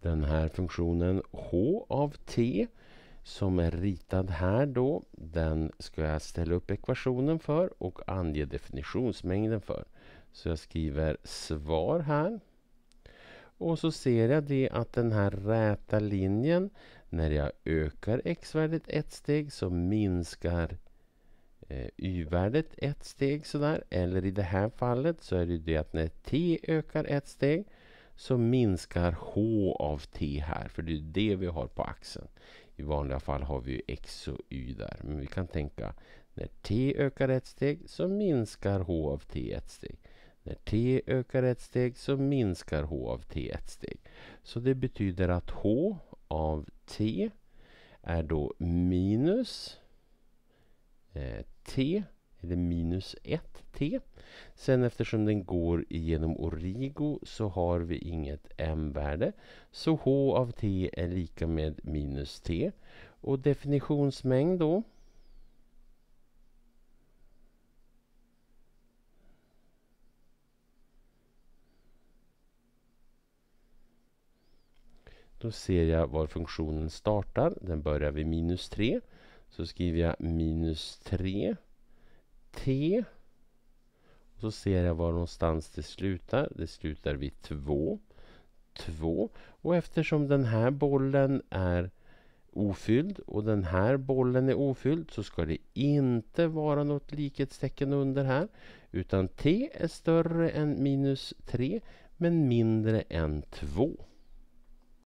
den här funktionen h av t som är ritad här då. Den ska jag ställa upp ekvationen för och ange definitionsmängden för. Så jag skriver svar här. Och så ser jag det att den här räta linjen, när jag ökar x-värdet ett steg så minskar eh, y-värdet ett steg sådär. Eller i det här fallet så är det ju det att när t ökar ett steg så minskar H av T här, för det är det vi har på axeln. I vanliga fall har vi ju X och Y där, men vi kan tänka när T ökar ett steg så minskar H av T ett steg. När T ökar ett steg så minskar H av T ett steg. Så det betyder att H av T är då minus eh, T är det minus 1t. Sen eftersom den går igenom origo så har vi inget m-värde. Så h av t är lika med minus t. Och definitionsmängd då? Då ser jag var funktionen startar. Den börjar vid minus 3. Så skriver jag minus 3 T. Och så ser jag var någonstans det slutar. Det slutar vid 2. 2. Och eftersom den här bollen är ofylld och den här bollen är ofylld så ska det inte vara något likhetstecken under här. Utan t är större än minus 3 men mindre än 2.